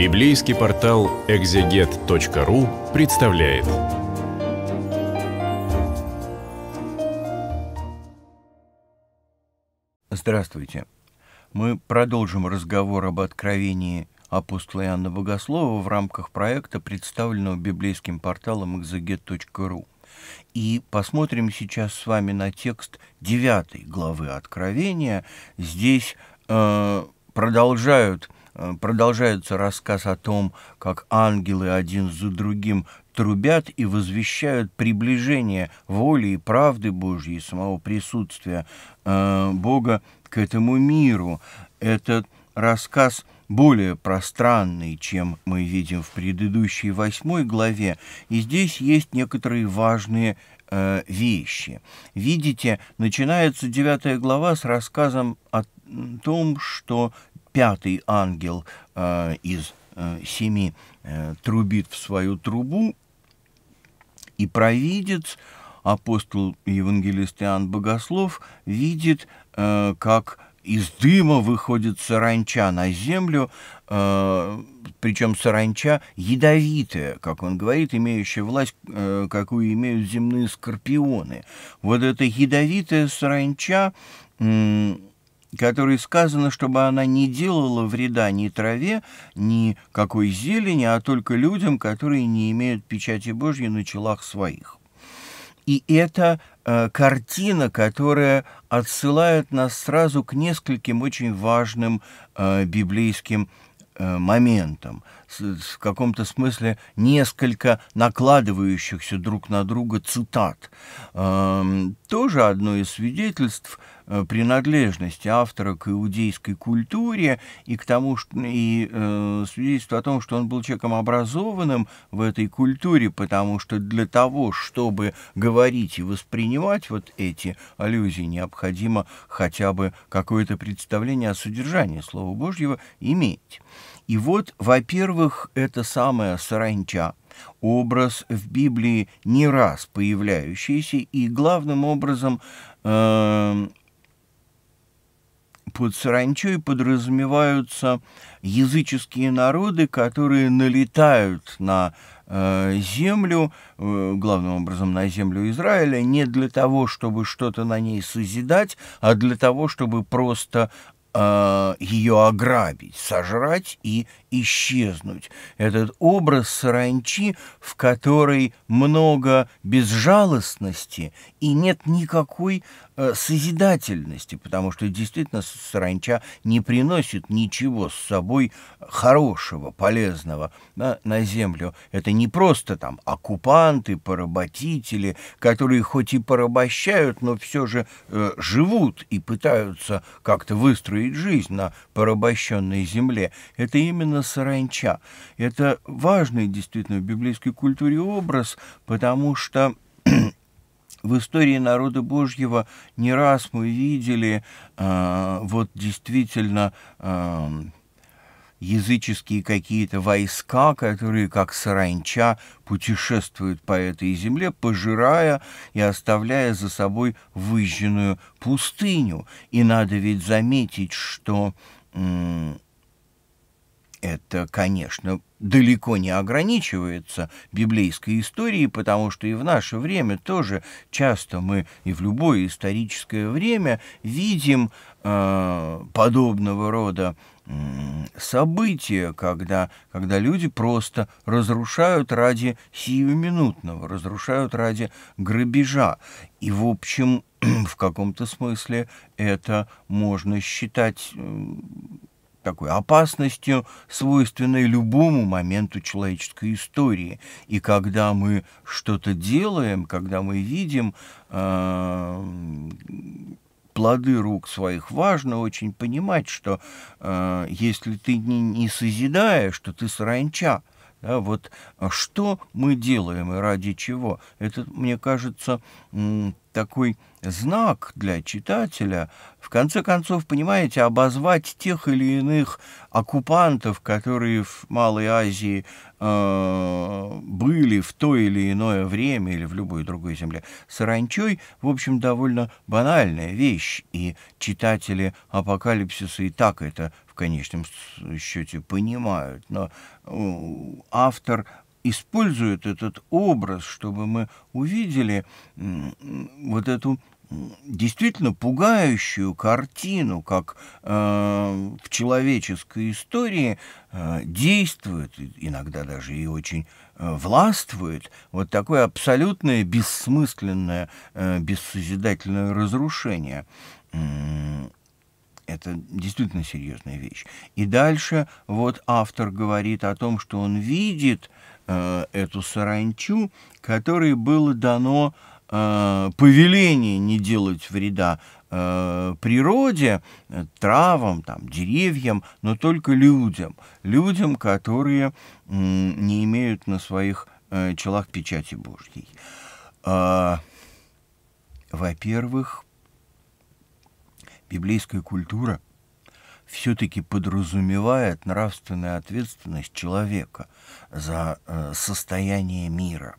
Библейский портал экзегет.ру представляет. Здравствуйте. Мы продолжим разговор об откровении апостола Иоанна Богослова в рамках проекта, представленного библейским порталом экзегет.ру. И посмотрим сейчас с вами на текст 9 главы Откровения. Здесь э, продолжают Э, продолжается рассказ о том, как ангелы один за другим трубят и возвещают приближение воли и правды Божьей, самого присутствия э, Бога к этому миру. Этот рассказ более пространный, чем мы видим в предыдущей восьмой главе, и здесь есть некоторые важные э, вещи. Видите, начинается девятая глава с рассказом о том, что пятый ангел э, из э, семи э, трубит в свою трубу, и провидец, апостол евангелист Иоанн Богослов, видит, э, как из дыма выходит саранча на землю, э, причем саранча ядовитая, как он говорит, имеющая власть, э, какую имеют земные скорпионы. Вот эта ядовитая саранча... Э, которой сказано, чтобы она не делала вреда ни траве, ни какой зелени, а только людям, которые не имеют печати Божьей на челах своих. И это э, картина, которая отсылает нас сразу к нескольким очень важным э, библейским э, моментам – в каком-то смысле несколько накладывающихся друг на друга цитат. Эм, тоже одно из свидетельств э, принадлежности автора к иудейской культуре и к тому, что, и э, свидетельство о том, что он был человеком образованным в этой культуре, потому что для того, чтобы говорить и воспринимать вот эти аллюзии, необходимо хотя бы какое-то представление о содержании Слова Божьего иметь. И вот, во-первых, во-первых, это самая саранча, образ в Библии не раз появляющийся и главным образом э, под саранчой подразумеваются языческие народы, которые налетают на э, землю, э, главным образом на землю Израиля, не для того, чтобы что-то на ней созидать, а для того, чтобы просто э, ее ограбить, сожрать и исчезнуть. Этот образ саранчи, в которой много безжалостности и нет никакой Э, созидательности, потому что действительно саранча не приносит ничего с собой хорошего, полезного на, на землю. Это не просто там оккупанты, поработители, которые хоть и порабощают, но все же э, живут и пытаются как-то выстроить жизнь на порабощенной земле. Это именно саранча. Это важный действительно в библейской культуре образ, потому что в истории народа Божьего не раз мы видели э, вот действительно э, языческие какие-то войска, которые, как саранча, путешествуют по этой земле, пожирая и оставляя за собой выжженную пустыню. И надо ведь заметить, что... Э, это, конечно, далеко не ограничивается библейской историей, потому что и в наше время тоже часто мы и в любое историческое время видим э, подобного рода э, события, когда, когда люди просто разрушают ради сиюминутного, разрушают ради грабежа. И, в общем, в каком-то смысле это можно считать... Э, такой опасностью, свойственной любому моменту человеческой истории. И когда мы что-то делаем, когда мы видим э, плоды рук своих, важно очень понимать, что э, если ты не, не созидаешь, что ты саранча. Да, вот а что мы делаем и ради чего? Это, мне кажется, такой знак для читателя, в конце концов, понимаете, обозвать тех или иных оккупантов, которые в Малой Азии э, были в то или иное время или в любой другой земле саранчой, в общем, довольно банальная вещь, и читатели апокалипсиса и так это в конечном счете понимают, но э, автор используют этот образ, чтобы мы увидели вот эту действительно пугающую картину, как э, в человеческой истории э, действует, иногда даже и очень э, властвует, вот такое абсолютное бессмысленное, э, бессозидательное разрушение. Это действительно серьезная вещь. И дальше вот автор говорит о том, что он видит э, эту саранчу, которой было дано э, повеление не делать вреда э, природе, э, травам, там, деревьям, но только людям. Людям, которые э, не имеют на своих э, челах печати Божьей. Э, во-первых, библейская культура все-таки подразумевает нравственную ответственность человека за э, состояние мира.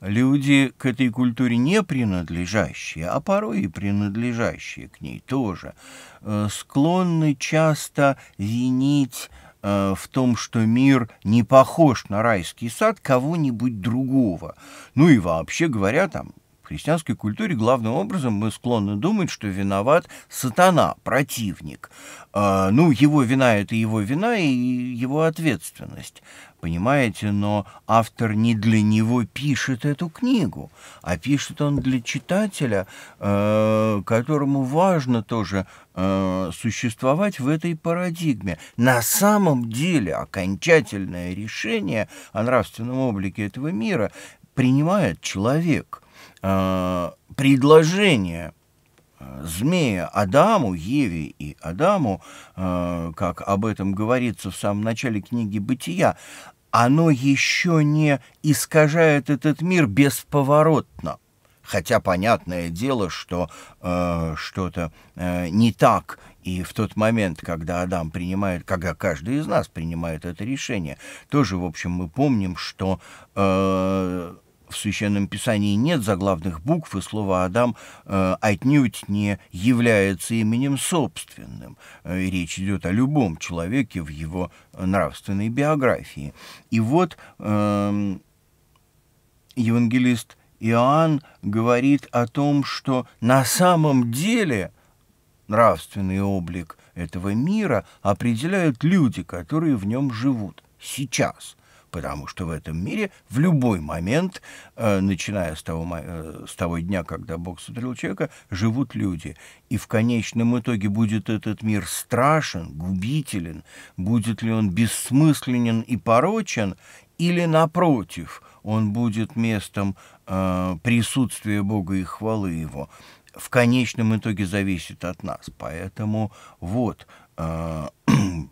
Люди к этой культуре не принадлежащие, а порой и принадлежащие к ней тоже, э, склонны часто винить э, в том, что мир не похож на райский сад кого-нибудь другого. Ну и вообще говоря, там, христианской культуре главным образом мы склонны думать, что виноват сатана, противник. Э, ну, его вина — это его вина и его ответственность. Понимаете, но автор не для него пишет эту книгу, а пишет он для читателя, э, которому важно тоже э, существовать в этой парадигме. На самом деле окончательное решение о нравственном облике этого мира принимает человек – Э, предложение э, змея Адаму, Еве и Адаму, э, как об этом говорится в самом начале книги «Бытия», оно еще не искажает этот мир бесповоротно. Хотя понятное дело, что э, что-то э, не так, и в тот момент, когда Адам принимает, когда каждый из нас принимает это решение, тоже, в общем, мы помним, что э, в Священном Писании нет заглавных букв, и слово «Адам» э, отнюдь не является именем собственным. Э, и речь идет о любом человеке в его нравственной биографии. И вот э, евангелист Иоанн говорит о том, что на самом деле нравственный облик этого мира определяют люди, которые в нем живут сейчас – потому что в этом мире в любой момент, э, начиная с того, э, с того дня, когда Бог сотворил человека, живут люди. И в конечном итоге будет этот мир страшен, губителен, будет ли он бессмысленен и порочен, или напротив, он будет местом э, присутствия Бога и хвалы Его. В конечном итоге зависит от нас. Поэтому вот э,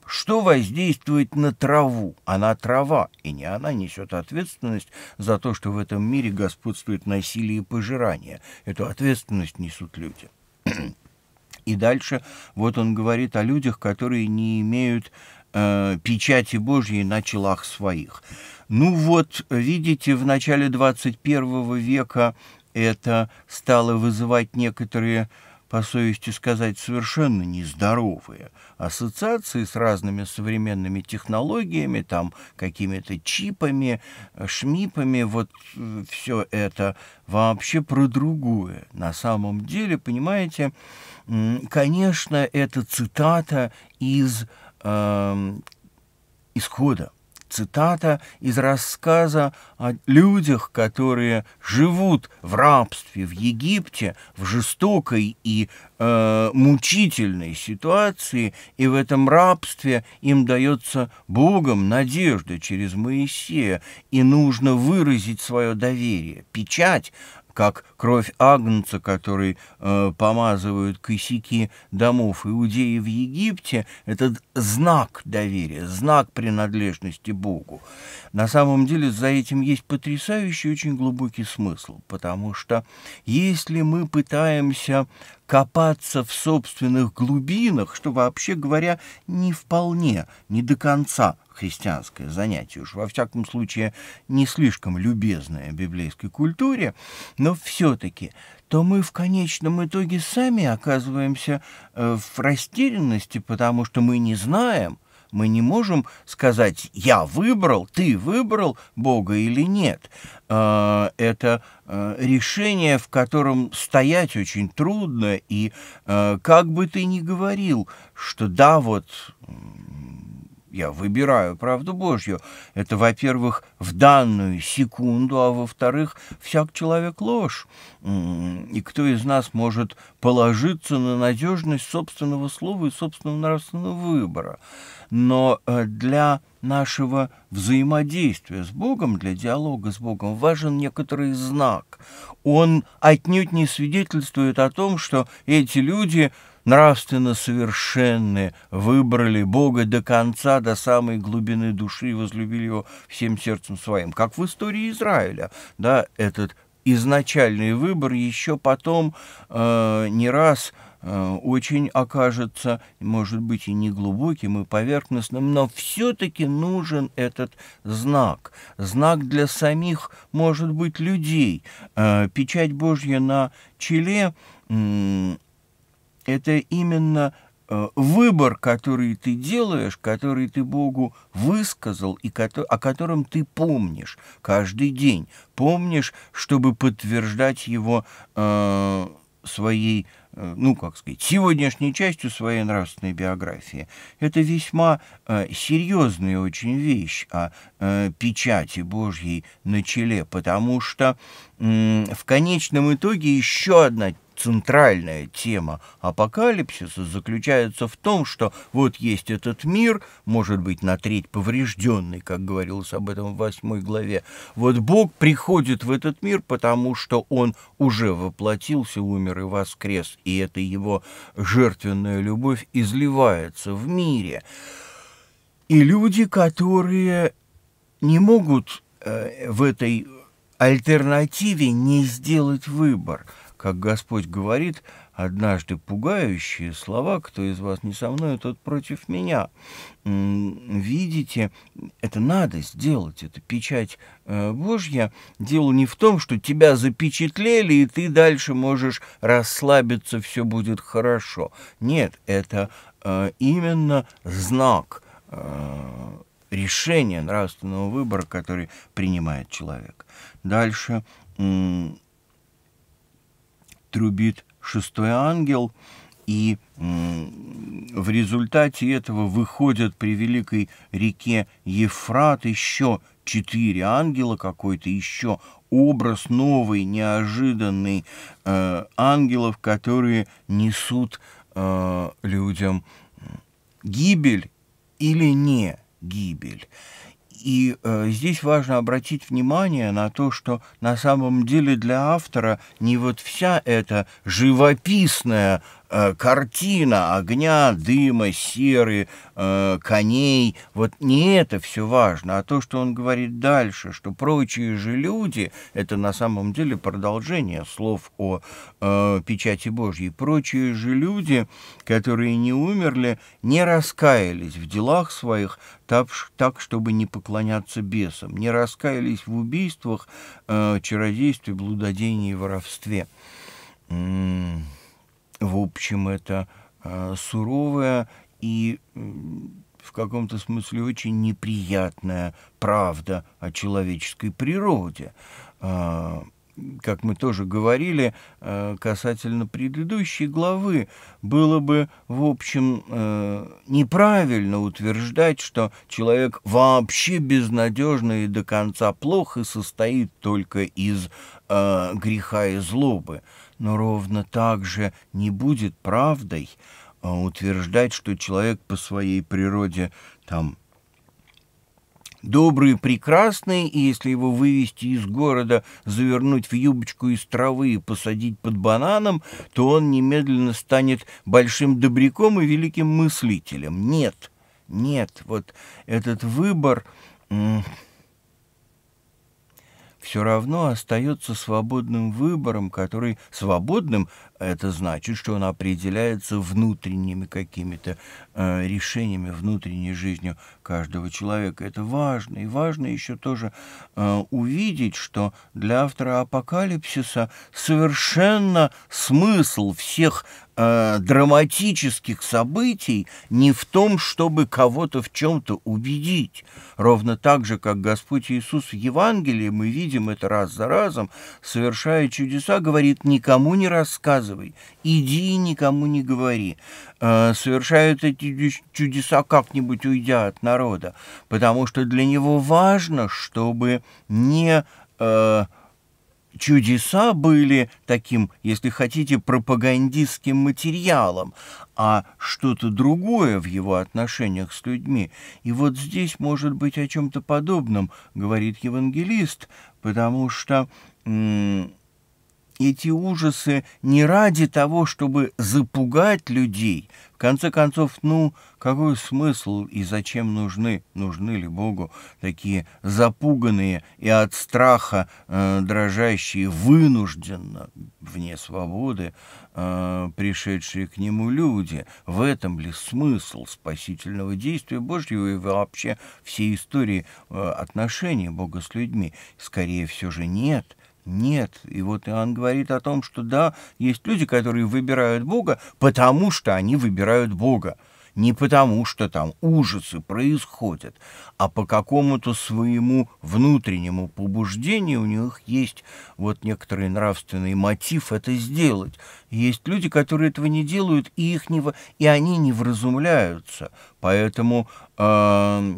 что воздействует на траву. Она трава, и не она несет ответственность за то, что в этом мире господствует насилие и пожирание. Эту ответственность несут люди. И дальше вот он говорит о людях, которые не имеют э, печати Божьей на челах своих. Ну вот, видите, в начале 21 века это стало вызывать некоторые по совести сказать, совершенно нездоровые ассоциации с разными современными технологиями, там какими-то чипами, шмипами, вот э, все это вообще про другое. На самом деле, понимаете, конечно, это цитата из э, исхода цитата из рассказа о людях, которые живут в рабстве в Египте, в жестокой и э, мучительной ситуации, и в этом рабстве им дается Богом надежда через Моисея, и нужно выразить свое доверие. Печать как кровь Агнца, который э, помазывают косяки домов иудеи в Египте, это знак доверия, знак принадлежности Богу. На самом деле за этим есть потрясающий, очень глубокий смысл, потому что если мы пытаемся копаться в собственных глубинах, что, вообще говоря, не вполне, не до конца христианское занятие, уж во всяком случае не слишком любезное библейской культуре, но все-таки, то мы в конечном итоге сами оказываемся э, в растерянности, потому что мы не знаем, мы не можем сказать «я выбрал», «ты выбрал» Бога или нет. Э, это э, решение, в котором стоять очень трудно, и э, как бы ты ни говорил, что «да, вот я выбираю правду Божью. Это, во-первых, в данную секунду, а во-вторых, всяк человек ложь. И кто из нас может положиться на надежность собственного слова и собственного нравственного выбора? Но э, для нашего взаимодействия с Богом, для диалога с Богом важен некоторый знак. Он отнюдь не свидетельствует о том, что эти люди нравственно совершенные, выбрали Бога до конца, до самой глубины души и возлюбили Его всем сердцем своим. Как в истории Израиля, да, этот изначальный выбор еще потом э, не раз э, очень окажется, может быть, и не глубоким, и поверхностным, но все-таки нужен этот знак. Знак для самих, может быть, людей. Э, печать Божья на челе это именно э, выбор, который ты делаешь, который ты Богу высказал и о котором ты помнишь каждый день. Помнишь, чтобы подтверждать его э, своей, э, ну, как сказать, сегодняшней частью своей нравственной биографии. Это весьма серьезная очень вещь о э, печати Божьей на челе, потому что в конечном итоге еще одна центральная тема апокалипсиса заключается в том, что вот есть этот мир, может быть, на треть поврежденный, как говорилось об этом в восьмой главе. Вот Бог приходит в этот мир, потому что Он уже воплотился, умер и воскрес, и эта Его жертвенная любовь изливается в мире. И люди, которые не могут э, в этой альтернативе не сделать выбор – как Господь говорит, однажды пугающие слова, кто из вас не со мной, тот против меня. Видите, это надо сделать, это печать э, Божья. Дело не в том, что тебя запечатлели, и ты дальше можешь расслабиться, все будет хорошо. Нет, это э, именно знак э, решения нравственного выбора, который принимает человек. Дальше трубит шестой ангел, и в результате этого выходят при великой реке Ефрат еще четыре ангела, какой-то еще образ новый, неожиданный э, ангелов, которые несут э, людям гибель или не гибель. И э, здесь важно обратить внимание на то, что на самом деле для автора не вот вся эта живописная Э, картина огня, дыма, серы, э, коней, вот не это все важно, а то, что он говорит дальше, что прочие же люди, это на самом деле продолжение слов о э, печати Божьей, прочие же люди, которые не умерли, не раскаялись в делах своих так, так чтобы не поклоняться бесам, не раскаялись в убийствах, чародействе, блудодении и воровстве. Mm. В общем, это э, суровая и в каком-то смысле очень неприятная правда о человеческой природе. А, как мы тоже говорили э, касательно предыдущей главы, было бы, в общем, э, неправильно утверждать, что человек вообще безнадежно и до конца плохо состоит только из э, греха и злобы, но ровно так же не будет правдой э, утверждать, что человек по своей природе там добрый, прекрасный, и если его вывести из города, завернуть в юбочку из травы и посадить под бананом, то он немедленно станет большим добряком и великим мыслителем. Нет, нет, вот этот выбор все равно остается свободным выбором, который свободным – это значит, что он определяется внутренними какими-то э, решениями, внутренней жизнью каждого человека. Это важно. И важно еще тоже э, увидеть, что для автора апокалипсиса совершенно смысл всех э, драматических событий не в том, чтобы кого-то в чем-то убедить. Ровно так же, как Господь Иисус в Евангелии, мы видим, делаем это раз за разом, совершая чудеса, говорит, никому не рассказывай, иди и никому не говори. Э, совершают эти чудеса как-нибудь уйдя от народа, потому что для него важно, чтобы не... Э, чудеса были таким, если хотите, пропагандистским материалом, а что-то другое в его отношениях с людьми. И вот здесь, может быть, о чем-то подобном говорит евангелист, потому что... М- эти ужасы не ради того, чтобы запугать людей. В конце концов, ну, какой смысл и зачем нужны, нужны ли Богу такие запуганные и от страха э, дрожащие, вынужденно, вне свободы, э, пришедшие к нему люди? В этом ли смысл спасительного действия Божьего и вообще всей истории э, отношений Бога с людьми? Скорее всего же нет – нет. И вот Иоанн говорит о том, что да, есть люди, которые выбирают Бога, потому что они выбирают Бога не потому, что там ужасы происходят, а по какому-то своему внутреннему побуждению у них есть вот некоторый нравственный мотив это сделать. Есть люди, которые этого не делают, и, их не, и они не вразумляются. Поэтому, э,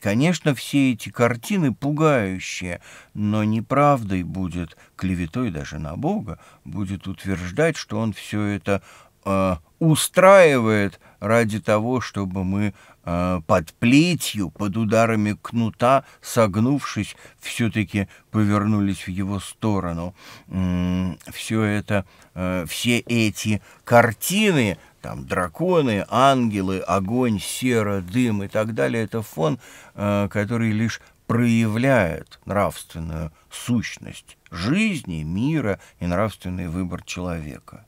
конечно, все эти картины пугающие, но неправдой будет, клеветой даже на Бога, будет утверждать, что он все это Э, устраивает ради того, чтобы мы э, под плетью, под ударами кнута, согнувшись, все-таки повернулись в его сторону. Все это, э, все эти картины, там драконы, ангелы, огонь, сера, дым и так далее, это фон, который лишь проявляет нравственную сущность жизни, мира и нравственный выбор человека.